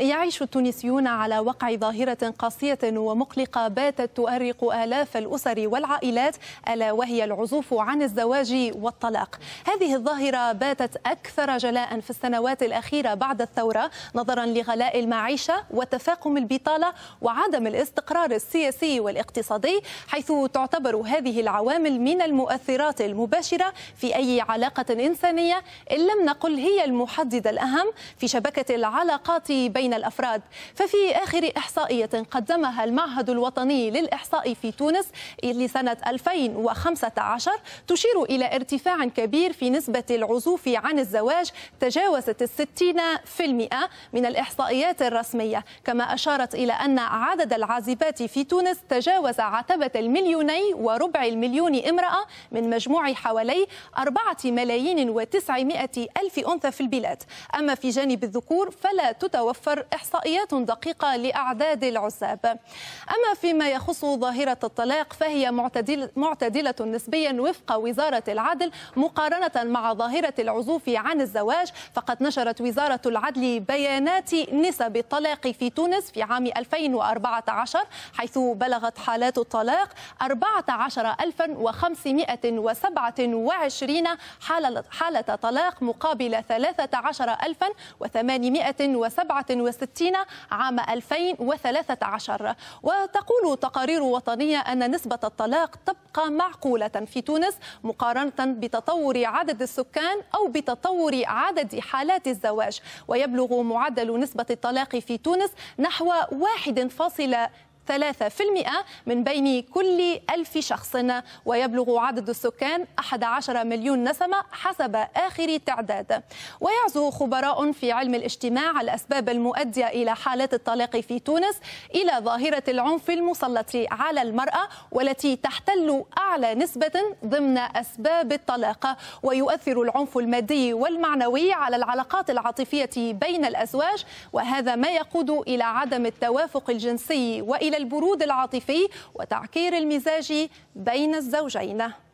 يعيش التونسيون على وقع ظاهرة قاسية ومقلقة باتت تؤرق آلاف الأسر والعائلات ألا وهي العزوف عن الزواج والطلاق هذه الظاهرة باتت أكثر جلاء في السنوات الأخيرة بعد الثورة نظرا لغلاء المعيشة وتفاقم البطالة وعدم الاستقرار السياسي والاقتصادي حيث تعتبر هذه العوامل من المؤثرات المباشرة في أي علاقة إنسانية إن لم نقل هي المحدد الأهم في شبكة العلاقات بين بين الأفراد ففي آخر إحصائية قدمها المعهد الوطني للإحصاء في تونس لسنة 2015 تشير إلى ارتفاع كبير في نسبة العزوف عن الزواج تجاوزت الستين في المئة من الإحصائيات الرسمية كما أشارت إلى أن عدد العازبات في تونس تجاوز عتبة المليوني وربع المليون امرأة من مجموع حوالي أربعة ملايين وتسعمائة ألف أنثى في البلاد أما في جانب الذكور فلا تتوفر توفر إحصائيات دقيقة لأعداد العزاب أما فيما يخص ظاهرة الطلاق فهي معتدل معتدلة نسبيا وفق وزارة العدل مقارنة مع ظاهرة العزوف عن الزواج فقد نشرت وزارة العدل بيانات نسب الطلاق في تونس في عام 2014 حيث بلغت حالات الطلاق 14527 حالة, حالة طلاق مقابل 13827 61 عام 2013 وتقول تقارير وطنية أن نسبة الطلاق تبقى معقولة في تونس مقارنة بتطور عدد السكان أو بتطور عدد حالات الزواج ويبلغ معدل نسبة الطلاق في تونس نحو 1.2 3% من بين كل ألف شخص ويبلغ عدد السكان 11 مليون نسمة حسب آخر تعداد ويعزو خبراء في علم الاجتماع الأسباب المؤدية إلى حالات الطلاق في تونس إلى ظاهرة العنف المسلط على المرأة والتي تحتل أعلى نسبة ضمن أسباب الطلاق ويؤثر العنف المادي والمعنوي على العلاقات العاطفية بين الأزواج وهذا ما يقود إلى عدم التوافق الجنسي وإلى الى البرود العاطفي وتعكير المزاج بين الزوجين